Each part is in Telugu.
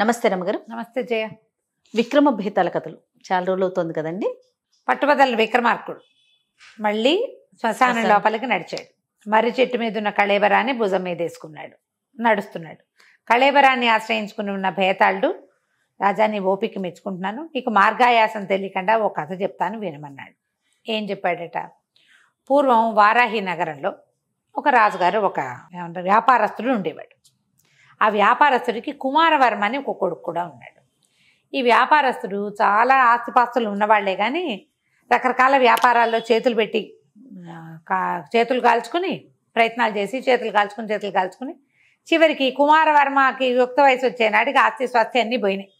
నమస్తే రమ్మగారు నమస్తే జయ విక్రమ భేతాల కథలు చాలా రోజులు అవుతుంది కదండి పట్టుబదల విక్రమార్కుడు మళ్ళీ శ్మశాన లోపలికి నడిచాడు మర్రి చెట్టు మీద ఉన్న కళేబరాన్ని భుజం మీద వేసుకున్నాడు నడుస్తున్నాడు కళేబరాన్ని ఆశ్రయించుకుని ఉన్న భేతాళుడు రాజాని ఓపిక మెచ్చుకుంటున్నాను నీకు మార్గాయాసం తెలియకుండా ఓ కథ చెప్తాను వినమన్నాడు ఏం చెప్పాడట పూర్వం వారాహి నగరంలో ఒక రాజుగారు ఒక వ్యాపారస్తుడు ఉండేవాడు ఆ వ్యాపారస్తుడికి కుమారవర్మ అని ఒక కొడుకు కూడా ఉన్నాడు ఈ వ్యాపారస్తుడు చాలా ఆస్తిపాస్తులు ఉన్నవాళ్లే కానీ రకరకాల వ్యాపారాల్లో చేతులు పెట్టి చేతులు కాల్చుకుని ప్రయత్నాలు చేసి చేతులు కాల్చుకుని చేతులు కాల్చుకుని చివరికి కుమారవర్మకి యుక్త వయసు వచ్చే నాటికి ఆస్తి స్వాస్తి అన్నీ పోయినాయి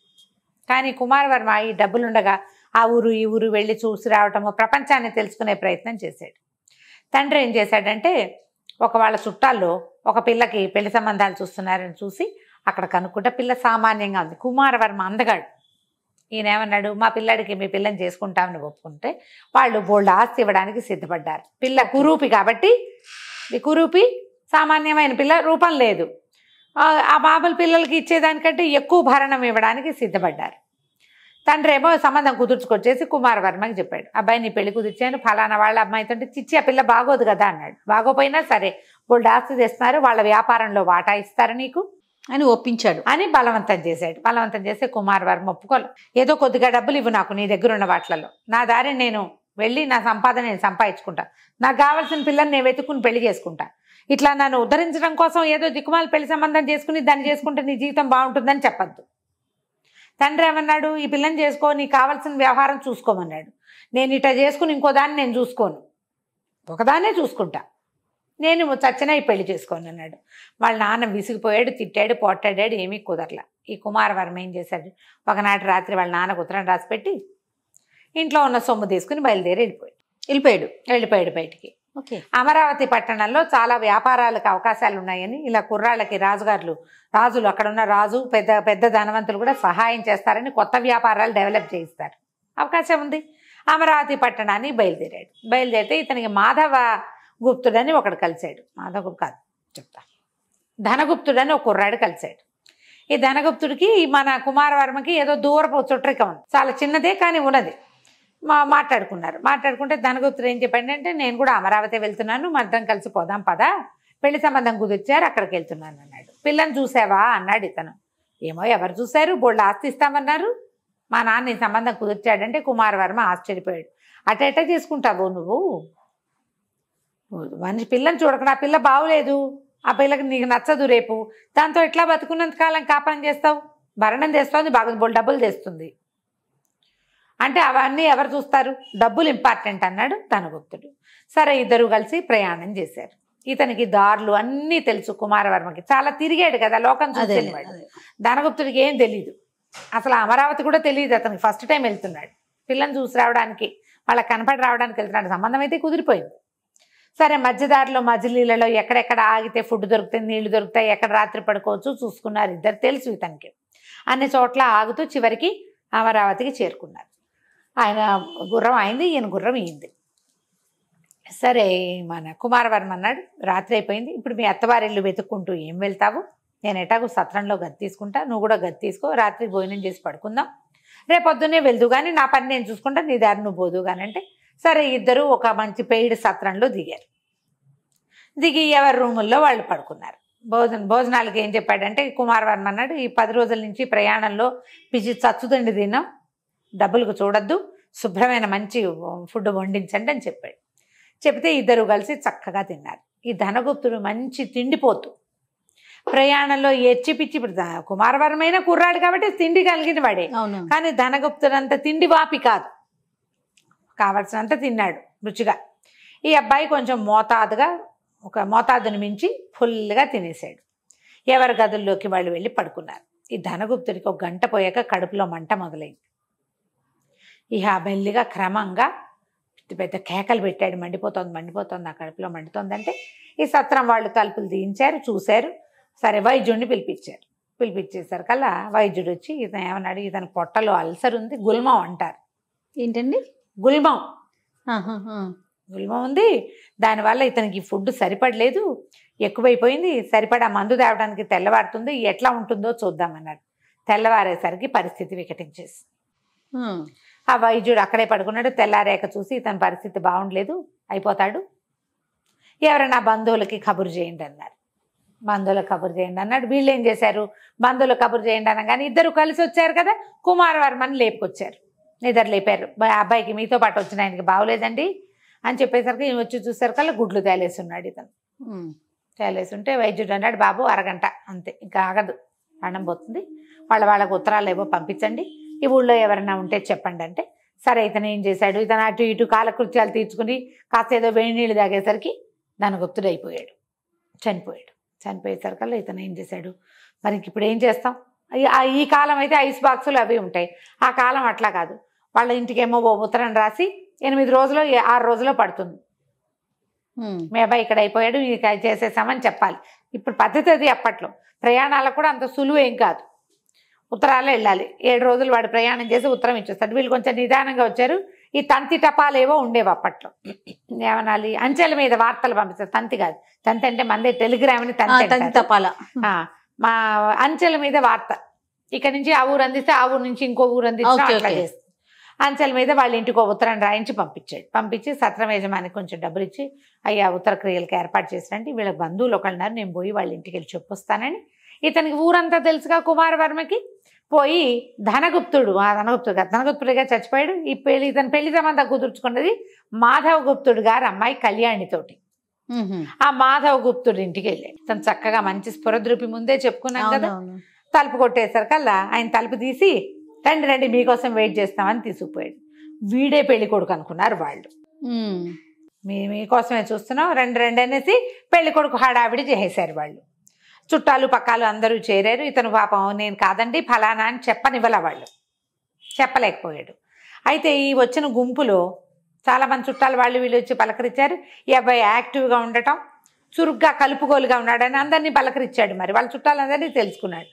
కానీ కుమారవర్మ ఈ డబ్బులుండగా ఆ ఊరు ఈ ఊరు వెళ్ళి చూసి రావటము ప్రపంచాన్ని తెలుసుకునే ప్రయత్నం చేశాడు తండ్రి ఏం చేశాడంటే ఒక వాళ్ళ చుట్టాల్లో ఒక పిల్లకి పెళ్లి సంబంధాలు చూస్తున్నారని చూసి అక్కడ కనుక్కుంటే పిల్ల సామాన్యంగా ఉంది కుమారవర్మ అందగాడు ఈయన ఏమన్నాడు మా పిల్లడికి మీ పిల్లని చేసుకుంటామని ఒప్పుకుంటే వాళ్ళు బోల్డ్ ఆస్తి ఇవ్వడానికి సిద్ధపడ్డారు పిల్ల కురూపి కాబట్టి కురూపి సామాన్యమైన పిల్ల రూపం లేదు ఆ బాబుల పిల్లలకి ఇచ్చేదానికంటే ఎక్కువ భరణం ఇవ్వడానికి సిద్ధపడ్డారు తండ్రేమో సంబంధం కుదుర్చుకొచ్చేసి కుమార్ వర్మకి చెప్పాడు అబ్బాయి నీ పెళ్లి కుదిర్చాను ఫలానా వాళ్ళ అమ్మాయితో చిచ్చి ఆ పిల్ల బాగోదు కదా అన్నాడు బాగోపోయినా సరే వాళ్ళు ఆస్తి తెస్తున్నారు వాళ్ళ వ్యాపారంలో వాటా ఇస్తారు నీకు అని ఒప్పించాడు అని బలవంతం చేశాడు బలవంతం చేస్తే కుమార్ వర్మ ఏదో కొద్దిగా డబ్బులు ఇవ్వు నాకు నీ దగ్గర ఉన్న వాటిలలో నా దారి నేను వెళ్ళి నా సంపాదన నేను సంపాదించుకుంటా నాకు కావాల్సిన పిల్లల్ని నేను వెతుక్కుని పెళ్లి చేసుకుంటా ఇట్లా నన్ను ఉద్ధరించడం కోసం ఏదో దిక్కుమాల పెళ్లి సంబంధం చేసుకుని దాన్ని చేసుకుంటే నీ జీవితం బాగుంటుందని చెప్పద్దు తండ్రి ఏమన్నాడు ఈ పిల్లని చేసుకో నీకు కావాల్సిన వ్యవహారం చూసుకోమన్నాడు నేను ఇట చేసుకుని ఇంకోదాన్ని నేను చూసుకోను ఒకదాన్నే చూసుకుంటా నేను చచ్చినా ఈ పెళ్లి చేసుకోను అన్నాడు వాళ్ళ నాన్న విసిగిపోయాడు తిట్టాడు పొట్టాడాడు ఏమీ కుదరలా ఈ కుమారవరం ఏం చేశాడు ఒకనాటి రాత్రి వాళ్ళ నాన్నకు ఉత్తరం రాసిపెట్టి ఇంట్లో ఉన్న సొమ్ము తీసుకుని బయలుదేరి వెళ్ళిపోయాడు వెళ్ళిపోయాడు వెళ్ళిపోయాడు బయటికి అమరావతి పట్టణంలో చాలా వ్యాపారాలకు అవకాశాలు ఉన్నాయని ఇలా కుర్రాళ్ళకి రాజుగారులు రాజులు అక్కడ ఉన్న రాజు పెద్ద పెద్ద ధనవంతులు కూడా సహాయం చేస్తారని కొత్త వ్యాపారాలు డెవలప్ చేయిస్తారు అవకాశం ఉంది అమరావతి పట్టణాన్ని బయలుదేరాడు బయలుదేరితే ఇతనికి మాధవ గుప్తుడని ఒకడు కలిశాడు మాధవ కాదు చెప్తా ధనగుప్తుడని ఒక కుర్రాడు కలిశాడు ఈ ధనగుప్తుడికి మన కుమారవర్మకి ఏదో దూరపు చుట్రిక ఉంది చాలా చిన్నదే కానీ ఉన్నది మా మాట్లాడుకున్నారు మాట్లాడుకుంటే ధనగుప్తుడు ఏం చెప్పండి అంటే నేను కూడా అమరావతి వెళ్తున్నాను మద్దం కలిసి పోదాం పదా పెళ్లి సంబంధం కుదిర్చారు అక్కడికి వెళ్తున్నాను అన్నాడు పిల్లని చూసావా అన్నాడు ఇతను ఏమో ఎవరు చూశారు బోళ్ళు ఆస్తి ఇస్తామన్నారు మా నాన్న ఈ సంబంధం కుదిర్చాడంటే కుమార్ వర్మ ఆశ్చర్యపోయాడు అట ఎట చేసుకుంటావు నువ్వు మనిషి పిల్లని చూడకుండా పిల్ల బాగులేదు ఆ పిల్లకి నీకు నచ్చదు రేపు దాంతో ఎట్లా బతుకున్నంత కాలం కాపనం చేస్తావు భరణం చేస్తుంది బాగుంది బోళ్ళు డబ్బులు తెస్తుంది అంటే అవన్నీ ఎవరు చూస్తారు డబ్బులు ఇంపార్టెంట్ అన్నాడు తన గుప్తుడు సరే ఇద్దరు కలిసి ప్రయాణం చేశారు ఇతనికి దారులు అన్నీ తెలుసు కుమారవర్మకి చాలా తిరిగాడు కదా లోకం చూసేవాడు ధనగుప్తుడికి ఏం తెలియదు అసలు అమరావతి కూడా తెలియదు అతనికి ఫస్ట్ టైం వెళ్తున్నాడు పిల్లని చూసి రావడానికి వాళ్ళకి కనపడి రావడానికి వెళ్తున్నాడు సంబంధం అయితే కుదిరిపోయింది సరే మధ్యదారిలో మజిలీలలో ఎక్కడెక్కడ ఆగితే ఫుడ్ దొరుకుతాయి నీళ్లు దొరుకుతాయి ఎక్కడ రాత్రి పడుకోవచ్చు చూసుకున్నారు ఇద్దరు తెలుసు ఇతనికి అన్ని చోట్ల ఆగుతూ చివరికి అమరావతికి చేరుకున్నారు ఆయన గుర్రం అయింది ఈయన గుర్రం అయింది సరే మన కుమారవర్మ అన్నాడు రాత్రి అయిపోయింది ఇప్పుడు మీ అత్తవారిల్లు వెతుక్కుంటూ ఏం వెళ్తావు నేను ఎటాకు సత్రంలో గది తీసుకుంటా నువ్వు కూడా గది తీసుకో రాత్రి భోజనం చేసి పడుకుందాం రేపొద్దునే వెళ్దు కానీ నా పని నేను చూసుకుంటా నీ దారి నువ్వు పోదు కానీ అంటే సరే ఇద్దరు ఒక మంచి పెయిడ్ సత్రంలో దిగారు దిగి ఎవరి రూముల్లో వాళ్ళు పడుకున్నారు భోజన భోజనాలకు ఏం చెప్పాడంటే కుమారవర్మ అన్నాడు ఈ పది రోజుల నుంచి ప్రయాణంలో పిచ్చి చచ్చుదండి తిన్నాం డబ్బులకు చూడొద్దు శుభ్రమైన మంచి ఫుడ్ వండించండి అని చెప్పాడు చెప్తే ఇద్దరు కలిసి చక్కగా తిన్నారు ఈ ధనగుప్తుడు మంచి తిండిపోతు ప్రయాణంలో ఎచ్చి పిచ్చి కుమారవరమైన కుర్రాడు కాబట్టి తిండి కలిగిన వాడే కానీ ధనగుప్తుడు అంత తిండి వాపి కాదు కావలసినంత తిన్నాడు రుచిగా ఈ అబ్బాయి కొంచెం మోతాదుగా ఒక మోతాదుని మించి ఫుల్గా తినేశాడు ఎవరి గదుల్లోకి వాళ్ళు వెళ్ళి పడుకున్నారు ఈ ధనగుప్తుడికి ఒక గంట పోయాక కడుపులో మంట మొదలైంది ఇక మెల్లిగా క్రమంగా పెద్ద కేకలు పెట్టాడు మండిపోతుంది మండిపోతుంది ఆ కడుపులో అంటే ఈ సత్రం వాళ్ళు తలుపులు దించారు చూశారు సరే వైద్యుడిని పిలిపించారు కల్లా వైద్యుడు వచ్చి ఇతను ఏమన్నాడు ఇతను పొట్టలో అల్సర్ ఉంది గుల్మం అంటారు ఏంటండి గుల్మం గుల్మం ఉంది దానివల్ల ఇతనికి ఫుడ్ సరిపడలేదు ఎక్కువైపోయింది సరిపడా మందు తేవడానికి తెల్లవారుతుంది ఎట్లా ఉంటుందో చూద్దామన్నాడు తెల్లవారేసరికి పరిస్థితి వికటించేసి ఆ వైద్యుడు అక్కడే పడుకున్నాడు తెల్లారేక చూసి ఇతని పరిస్థితి బాగుండలేదు అయిపోతాడు ఎవరైనా బంధువులకి కబురు చేయండి అన్నారు బంధువులకు కబురు చేయండి అన్నాడు వీళ్ళు ఏం చేశారు బంధువులకు కబురు చేయండి అనగానే ఇద్దరు కలిసి వచ్చారు కదా వర్మని లేపుకొచ్చారు ఇద్దరు లేపారు అబ్బాయికి మీతో పాటు వచ్చిన ఆయనకి బాగోలేదండి అని చెప్పేసరికి ఈయన వచ్చి కదా గుడ్లు తేలేసున్నాడు ఇతను తేలేసుంటే వైద్యుడు అన్నాడు బాబు అరగంట అంతే ఇంకా ఆగదు ప్రాణం పోతుంది వాళ్ళ వాళ్ళకు ఉత్తరాలు ఏవో పంపించండి ఈ ఊళ్ళో ఎవరైనా ఉంటే చెప్పండి అంటే సరే ఇతను ఏం చేశాడు ఇతను అటు ఇటు కాలకృత్యాలు తీర్చుకుని కాస్త ఏదో వేడి నీళ్ళు తాగేసరికి దానగుప్తుడు అయిపోయాడు చనిపోయాడు చనిపోయేసరికల్లా ఇతను ఏం చేశాడు మరి ఇప్పుడు ఏం చేస్తాం ఈ కాలం అయితే ఐస్ బాక్సులు అవి ఉంటాయి ఆ కాలం అట్లా కాదు వాళ్ళ ఇంటికేమో ఓ ఉత్తరం రాసి ఎనిమిది రోజులు ఆరు రోజుల్లో పడుతుంది మీ అబ్బాయి ఇక్కడ అయిపోయాడు ఇది చేసేసామని చెప్పాలి ఇప్పుడు పద్ధతి అది అప్పట్లో ప్రయాణాలకు కూడా అంత సులువు ఏం కాదు ఉత్తరాలు వెళ్ళాలి ఏడు రోజులు వాడు ప్రయాణం చేసి ఉత్తరం ఇచ్చేస్తాడు వీళ్ళు కొంచెం నిదానంగా వచ్చారు ఈ తంతి టపాలు ఏవో ఉండేవి అప్పట్లో ఏమనాలి అంచెల మీద వార్తలు పంపిస్తారు తంతి కాదు తంతి అంటే మంది టెలిగ్రామ్ అని తంతి టపాల మా అంచెల మీద వార్త ఇక్కడ నుంచి ఆ ఊరు అందిస్తే ఆ ఊరు నుంచి ఇంకో ఊరు అందిస్తే అంచెల మీద వాళ్ళ ఇంటికి ఉత్తరం రాయించి పంపించాడు పంపించి సత్రం యజమానికి కొంచెం డబ్బులు ఇచ్చి అయ్యా ఉత్తర క్రియలకు ఏర్పాటు చేసినట్టు వీళ్ళ బంధువులు ఒకళ్ళున్నారు నేను పోయి వాళ్ళ ఇంటికి వెళ్ళి చెప్పొస్తానని ఇతనికి ఊరంతా తెలుసుగా వర్మకి పోయి ధనగుప్తుడు ఆ ధనగుప్తుడు ధనగుప్తుడిగా చచ్చిపోయాడు ఈ పెళ్లి తన పెళ్లి సంబంధం కుదుర్చుకున్నది మాధవ గుప్తుడు గారు అమ్మాయి కళ్యాణితోటి ఆ మాధవ గుప్తుడు ఇంటికి వెళ్ళాడు తను చక్కగా మంచి స్ఫురద్రూపి ముందే చెప్పుకున్నాం కదా తలుపు కొట్టేసరికల్లా ఆయన తలుపు తీసి రండి రండి మీకోసం వెయిట్ చేస్తామని తీసుకుపోయాడు వీడే పెళ్లి కొడుకు అనుకున్నారు వాళ్ళు మీ మీకోసమే చూస్తున్నాం రెండు రెండు అనేసి పెళ్లి కొడుకు హడావిడి చేసేసారు వాళ్ళు చుట్టాలు పక్కాలు అందరూ చేరారు ఇతను పాపం నేను కాదండి ఫలానా అని చెప్పనివ్వల వాళ్ళు చెప్పలేకపోయాడు అయితే ఈ వచ్చిన గుంపులో చాలామంది చుట్టాలు వాళ్ళు వీళ్ళు వచ్చి పలకరించారు ఈ అబ్బాయి యాక్టివ్గా ఉండటం చురుగ్గా ఉన్నాడు ఉన్నాడని అందరినీ పలకరించాడు మరి వాళ్ళ చుట్టాలందరినీ తెలుసుకున్నాడు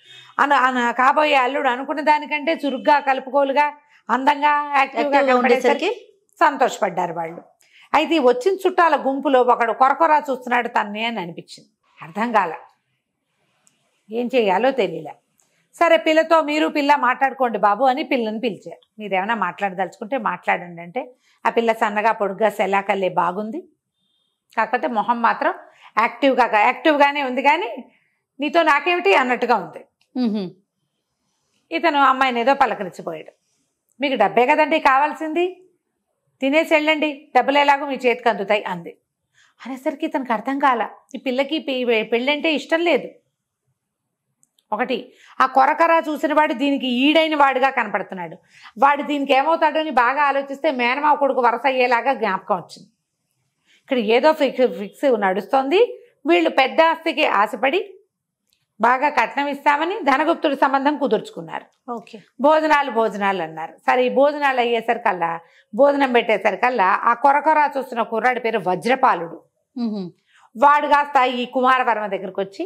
అను కాబోయే అల్లుడు అనుకున్న దానికంటే చురుగ్గా కలుపుకోలుగా అందంగా యాక్టివ్గా ఉండేసరికి సంతోషపడ్డారు వాళ్ళు అయితే వచ్చిన చుట్టాల గుంపులో ఒకడు కొరకొర చూస్తున్నాడు తన్నే అని అనిపించింది అర్థం కాల ఏం చేయాలో తెలియలే సరే పిల్లతో మీరు పిల్ల మాట్లాడుకోండి బాబు అని పిల్లని పిలిచారు ఏమైనా మాట్లాడదలుచుకుంటే మాట్లాడండి అంటే ఆ పిల్ల సన్నగా పొడుగ్గా సెలాకల్లే బాగుంది కాకపోతే మొహం మాత్రం యాక్టివ్గా యాక్టివ్గానే ఉంది కానీ నీతో నాకేమిటి అన్నట్టుగా ఉంది ఇతను అమ్మాయిని ఏదో పలకరించిపోయాడు మీకు డబ్బే కదండి కావాల్సింది తినేసి వెళ్ళండి డబ్బులు ఎలాగో మీ చేతికి అందుతాయి అంది అనేసరికి ఇతనికి అర్థం కాల ఈ పిల్లకి పెళ్ళంటే ఇష్టం లేదు ఒకటి ఆ కొరకర చూసిన వాడు దీనికి ఈడైన వాడుగా కనపడుతున్నాడు వాడు దీనికి ఏమవుతాడని బాగా ఆలోచిస్తే మేనమావ కొడుకు వరస అయ్యేలాగా జ్ఞాపకం వచ్చింది ఇక్కడ ఏదో ఫిక్స్ ఫిక్స్ నడుస్తోంది వీళ్ళు పెద్ద ఆస్తికి ఆశపడి బాగా కట్నం ఇస్తామని ధనగుప్తుడి సంబంధం కుదుర్చుకున్నారు ఓకే భోజనాలు భోజనాలు అన్నారు సరే ఈ భోజనాలు అయ్యేసరికల్లా భోజనం పెట్టేసరికల్లా ఆ కొరకొరా చూస్తున్న కుర్రాడి పేరు వజ్రపాలుడు వాడు కాస్త ఈ కుమారవర్మ దగ్గరకు వచ్చి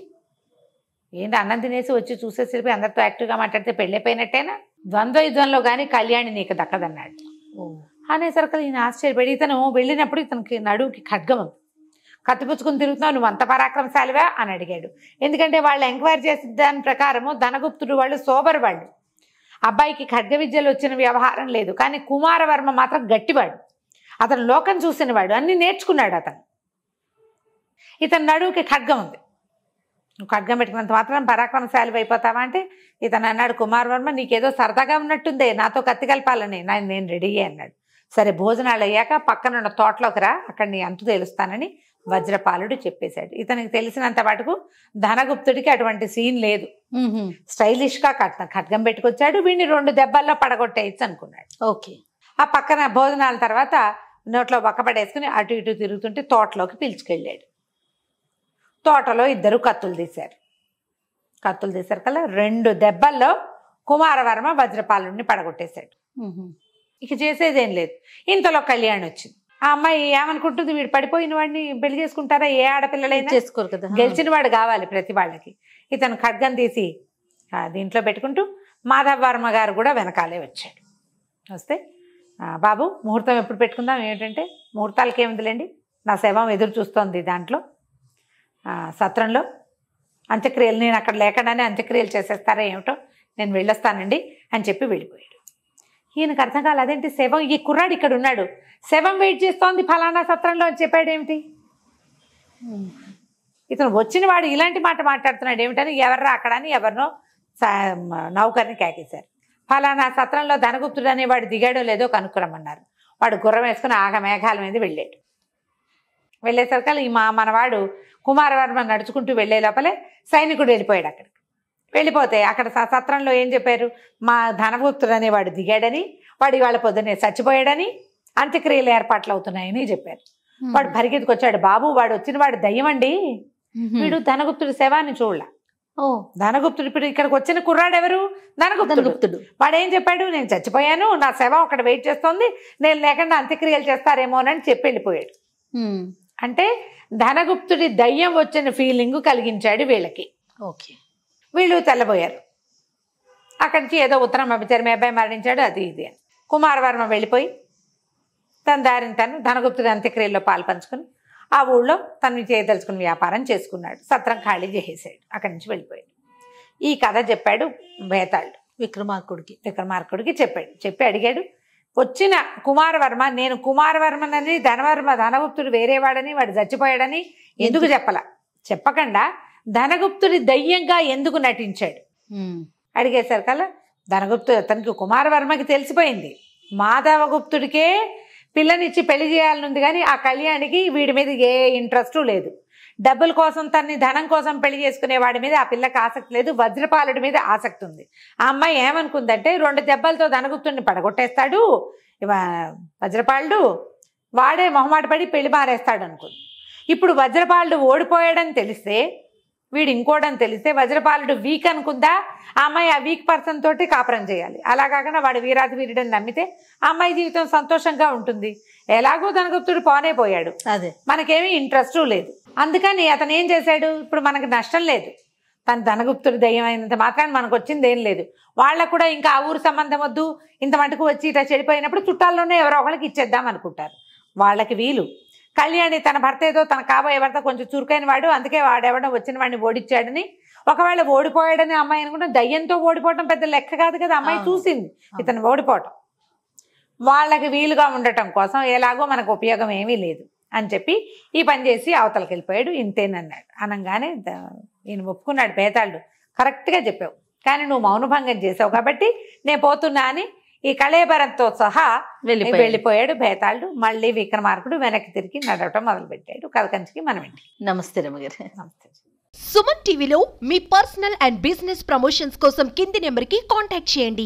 ఏంటి అన్నం తినేసి వచ్చి చూసేసరికి అందరితో యాక్టివ్గా మాట్లాడితే పెళ్ళైపోయినట్టేనా ద్వంద్వ యుద్ధంలో కానీ కళ్యాణి నీకు దక్కదన్నాడు అనేసరికి ఈయన ఆశ్చర్యపడి ఇతను వెళ్ళినప్పుడు ఇతనికి నడువుకి ఖడ్గం కత్తిపుచ్చుకుని తిరుగుతున్నావు నువ్వు అంత పరాక్రమశాలివా అని అడిగాడు ఎందుకంటే వాళ్ళు ఎంక్వైరీ చేసిన దాని ప్రకారము ధనగుప్తుడు వాళ్ళు సోబర్ వాళ్ళు అబ్బాయికి ఖడ్గ విద్యలు వచ్చిన వ్యవహారం లేదు కానీ కుమారవర్మ మాత్రం గట్టివాడు అతను లోకం చూసినవాడు అన్నీ నేర్చుకున్నాడు అతను ఇతని నడువుకి ఖడ్గం ఉంది నువ్వు ఖడ్గం పెట్టుకున్నంత మాత్రం పరాక్రమశాలి అయిపోతావా అంటే ఇతను అన్నాడు వర్మ నీకేదో సరదాగా ఉన్నట్టుందే నాతో కత్తి కలపాలని నేను నేను రెడీ అన్నాడు సరే భోజనాలు అయ్యాక పక్కనున్న తోటలోకి రా అక్కడ నీ అంతు తెలుస్తానని వజ్రపాలుడు చెప్పేశాడు ఇతనికి తెలిసినంత మటుకు ధనగుప్తుడికి అటువంటి సీన్ లేదు స్టైలిష్గా కట్ ఖడ్గం పెట్టుకొచ్చాడు వీడిని రెండు దెబ్బల్లో పడగొట్టేయచ్చు అనుకున్నాడు ఓకే ఆ పక్కన భోజనాల తర్వాత నోట్లో బొక్క పడేసుకుని అటు ఇటు తిరుగుతుంటే తోటలోకి పిలుచుకెళ్ళాడు తోటలో ఇద్దరు కత్తులు తీశారు కత్తులు తీశారు కదా రెండు దెబ్బల్లో కుమారవర్మ వజ్రపాలుడిని పడగొట్టేశాడు ఇక చేసేదేం లేదు ఇంతలో కళ్యాణ్ వచ్చింది ఆ అమ్మాయి ఏమనుకుంటుంది వీడు పడిపోయిన వాడిని పెళ్లి చేసుకుంటారా ఏ ఆడపిల్లలే చేసుకోరు కదా గెలిచిన వాడు కావాలి ప్రతి వాళ్ళకి ఇతను ఖడ్గం తీసి దీంట్లో పెట్టుకుంటూ మాధవ్ వర్మ గారు కూడా వెనకాలే వచ్చాడు వస్తే బాబు ముహూర్తం ఎప్పుడు పెట్టుకుందాం ఏమిటంటే ముహూర్తాలకి ఏముందిలేండి నా శవం ఎదురు చూస్తోంది దాంట్లో సత్రంలో అంత్యక్రియలు నేను అక్కడ లేకుండానే అంత్యక్రియలు చేసేస్తారా ఏమిటో నేను వెళ్ళొస్తానండి అని చెప్పి వెళ్ళిపోయాడు ఈయనకు అర్థం కాలేదు అదేంటి శవం ఈ కుర్రాడు ఇక్కడ ఉన్నాడు శవం వెయిట్ చేస్తోంది ఫలానా సత్రంలో అని చెప్పాడు ఏమిటి ఇతను వచ్చిన వాడు ఇలాంటి మాట మాట్లాడుతున్నాడు ఏమిటని ఎవర్రా అని ఎవరినో నౌకర్ని కేకేశారు ఫలానా సత్రంలో ధనగుప్తుడు అనేవాడు దిగాడో లేదో కనుక్కురమ్మన్నారు వాడు గుర్రం వేసుకుని ఆగ మేఘాల మీద వెళ్ళాడు వెళ్ళేసరికి మా మనవాడు కుమారవర్మ నడుచుకుంటూ వెళ్ళే లోపలే సైనికుడు వెళ్ళిపోయాడు అక్కడికి వెళ్ళిపోతే అక్కడ సత్రంలో ఏం చెప్పారు మా ధనగుప్తుడు అనేవాడు దిగాడని వాడు ఇవాళ పొద్దునే చచ్చిపోయాడని అంత్యక్రియలు ఏర్పాట్లు అవుతున్నాయని చెప్పారు వాడు పరిగెత్తుకొచ్చాడు బాబు వాడు వచ్చిన వాడు దయ్యమండి వీడు ధనగుప్తుడి శవాన్ని చూడలా ఓ ధనగుప్తుడు ఇప్పుడు ఇక్కడికి వచ్చిన కుర్రాడు ఎవరు ధనగుప్తుడు వాడు ఏం చెప్పాడు నేను చచ్చిపోయాను నా శవం అక్కడ వెయిట్ చేస్తోంది నేను లేకుండా అంత్యక్రియలు చేస్తారేమోనని చెప్పి వెళ్ళిపోయాడు అంటే ధనగుప్తుడి దయ్యం వచ్చిన ఫీలింగ్ కలిగించాడు వీళ్ళకి ఓకే వీళ్ళు తెల్లబోయారు అక్కడి నుంచి ఏదో ఉత్తరం పంపించారు మీ అబ్బాయి మరణించాడు అది ఇది అని కుమారవర్మ వెళ్ళిపోయి తన దారిని తను ధనగుప్తుడి అంత్యక్రియల్లో పాల్పంచుకుని ఆ ఊళ్ళో తను చేయదలుచుకుని వ్యాపారం చేసుకున్నాడు సత్రం ఖాళీ చేసేసాడు అక్కడి నుంచి వెళ్ళిపోయాడు ఈ కథ చెప్పాడు బేతాళుడు విక్రమార్కుడికి విక్రమార్కుడికి చెప్పాడు చెప్పి అడిగాడు వచ్చిన కుమారవర్మ నేను కుమారవర్మనని ధనవర్మ ధనగుప్తుడు వేరేవాడని వాడు చచ్చిపోయాడని ఎందుకు చెప్పల చెప్పకుండా ధనగుప్తుడి దయ్యంగా ఎందుకు నటించాడు అడిగేశారు కదా ధనగుప్తుడు అతనికి కుమారవర్మకి తెలిసిపోయింది మాధవగుప్తుడికే పిల్లనిచ్చి పెళ్లి చేయాలనుంది కానీ ఆ కళ్యాణికి వీడి మీద ఏ ఇంట్రెస్టు లేదు డబ్బుల కోసం తన్ని ధనం కోసం పెళ్లి చేసుకునే వాడి మీద ఆ పిల్లకి ఆసక్తి లేదు వజ్రపాలుడి మీద ఆసక్తి ఉంది ఆ అమ్మాయి ఏమనుకుందంటే రెండు దెబ్బలతో ధనగుప్తుడిని పడగొట్టేస్తాడు వజ్రపాలుడు వాడే మొహమాట పడి పెళ్లి మారేస్తాడు అనుకుంది ఇప్పుడు వజ్రపాలుడు ఓడిపోయాడని తెలిస్తే వీడు ఇంకోడని తెలిస్తే వజ్రపాలుడు వీక్ అనుకుందా ఆ అమ్మాయి ఆ వీక్ పర్సన్ తోటి కాపురం చేయాలి అలా కాకుండా వాడు వీరాధి వీరుడని నమ్మితే ఆ అమ్మాయి జీవితం సంతోషంగా ఉంటుంది ఎలాగో ధనగుప్తుడు పోనే పోయాడు అదే మనకేమీ ఇంట్రెస్ట్ లేదు అందుకని అతను ఏం చేశాడు ఇప్పుడు మనకు నష్టం లేదు తను ధనగుప్తుడు దయ్యం అయినంత మాత్రాన్ని మనకు వచ్చింది ఏం లేదు వాళ్ళకు కూడా ఇంకా ఆ ఊరు సంబంధం వద్దు ఇంత మటుకు వచ్చి ఇట్లా చెడిపోయినప్పుడు చుట్టాల్లోనే ఎవరో ఒకళ్ళకి ఇచ్చేద్దాం అనుకుంటారు వాళ్ళకి వీలు కళ్యాణి తన భర్త ఏదో తన కాబోయే భర్త కొంచెం చురుకైన వాడు అందుకే వాడెవడం వచ్చిన వాడిని ఓడిచ్చాడని ఒకవేళ ఓడిపోయాడని అమ్మాయి అనుకుంటే దయ్యంతో ఓడిపోవటం పెద్ద లెక్క కాదు కదా అమ్మాయి చూసింది ఇతను ఓడిపోవటం వాళ్ళకి వీలుగా ఉండటం కోసం ఎలాగో మనకు ఉపయోగం ఏమీ లేదు అని చెప్పి ఈ పని చేసి అవతలకి వెళ్ళిపోయాడు ఇంతేనన్నాడు అనగానే ఈయన ఒప్పుకున్నాడు పేతాళ్ళు కరెక్ట్గా చెప్పావు కానీ నువ్వు మౌనభంగం చేసావు కాబట్టి నేను పోతున్నా అని ఈ కళేబరంతో సహా వెళ్ళిపోయాడు బేతాళ్ళు మళ్ళీ విక్రమార్కుడు వెనక్కి తిరిగి నడవటం మొదలుపెట్టాడు కథకంచికి మనం ఇంటికి నమస్తే రమగారు నమస్తే సుమన్ టీవీలో మీ పర్సనల్ అండ్ బిజినెస్ ప్రమోషన్స్ కోసం కింది నెంబర్కి కాంటాక్ట్ చేయండి